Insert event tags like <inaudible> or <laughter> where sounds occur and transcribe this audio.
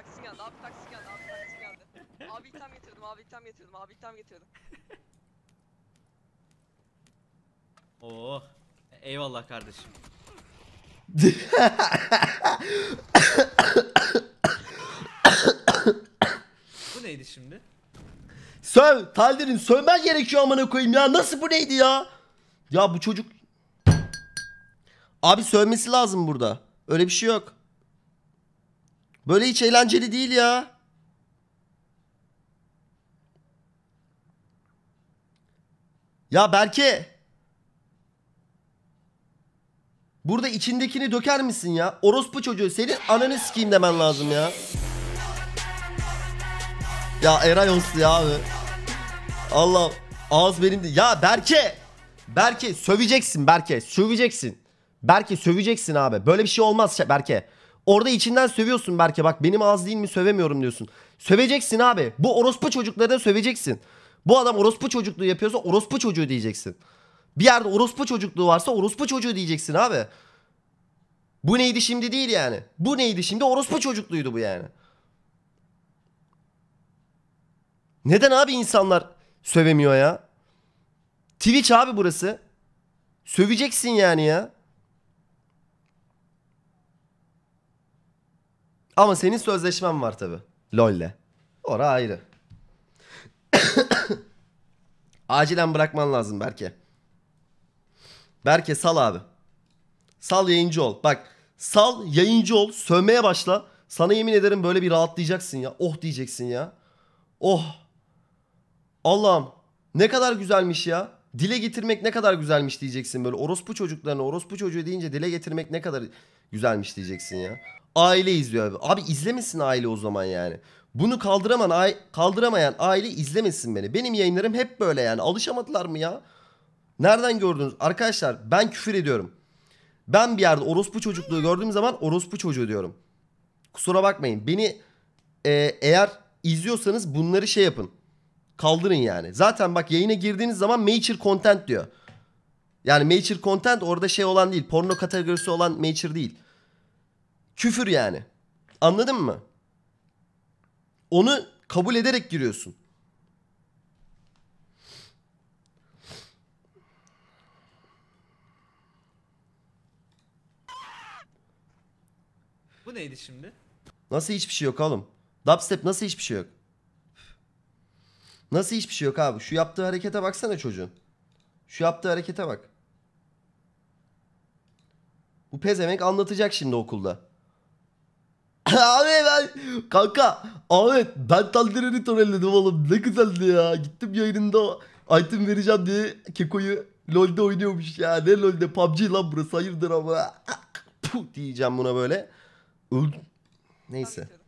taksi geldi abi taksi geldi abi taksi geldi. Abi item getirdim abi item getirdim abi item getirdim. <laughs> Oo. Oh, eyvallah kardeşim. Bu neydi şimdi? Söv, Taldir'in sövmen gerekiyor amına koyayım ya. Nasıl bu neydi ya? Ya bu çocuk... Abi sövmesi lazım burada. Öyle bir şey yok. Böyle hiç eğlenceli değil ya. Ya Berke. Burada içindekini döker misin ya? Orospu çocuğu senin ananı sikeyim demen lazım ya. Ya Eray olsun ya abi. Allah ağız benim de. Ya Berke. Berke söveceksin Berke. Söveceksin. Berke söveceksin abi. Böyle bir şey olmaz Berke. Orada içinden sövüyorsun Berke bak benim az değil mi sövemiyorum diyorsun. Söveceksin abi. Bu orospu çocuklarına söveceksin. Bu adam orospu çocukluğu yapıyorsa orospu çocuğu diyeceksin. Bir yerde orospu çocukluğu varsa orospu çocuğu diyeceksin abi. Bu neydi şimdi değil yani. Bu neydi şimdi orospu çocukluğuydu bu yani. Neden abi insanlar sövemiyor ya? Twitch abi burası. Söveceksin yani ya. Ama senin sözleşmen var tabi. LoL'le. Ora ayrı. <coughs> Acilen bırakman lazım Berke. Berke sal abi. Sal yayıncı ol. Bak sal yayıncı ol. Sövmeye başla. Sana yemin ederim böyle bir rahatlayacaksın ya. Oh diyeceksin ya. Oh. Allah'ım ne kadar güzelmiş ya. Dile getirmek ne kadar güzelmiş diyeceksin böyle. Orospu çocuklarına orospu çocuğu deyince dile getirmek ne kadar güzelmiş diyeceksin ya aile izliyor abi. Abi izlemesin aile o zaman yani. Bunu kaldıraman, kaldıramayan aile izlemesin beni. Benim yayınlarım hep böyle yani. Alışamadılar mı ya? Nereden gördünüz? Arkadaşlar ben küfür ediyorum. Ben bir yerde orospu çocukluğu gördüğüm zaman orospu çocuğu diyorum. Kusura bakmayın. Beni e, eğer izliyorsanız bunları şey yapın. Kaldırın yani. Zaten bak yayına girdiğiniz zaman major content diyor. Yani major content orada şey olan değil. Porno kategorisi olan major değil. Küfür yani. Anladın mı? Onu kabul ederek giriyorsun. Bu neydi şimdi? Nasıl hiçbir şey yok oğlum? Dubstep nasıl hiçbir şey yok? Nasıl hiçbir şey yok abi? Şu yaptığı harekete baksana çocuğun. Şu yaptığı harekete bak. Bu pezemek anlatacak şimdi okulda. <laughs> abi ben kanka Ahmet ben Taldirer'i torelledim oğlum ne güzeldi ya gittim yayınında item vereceğim diye Keko'yu LoL'de oynuyormuş ya ne LoL'de PUBG lan burası hayırdır ama <laughs> Puh diyeceğim buna böyle Neyse.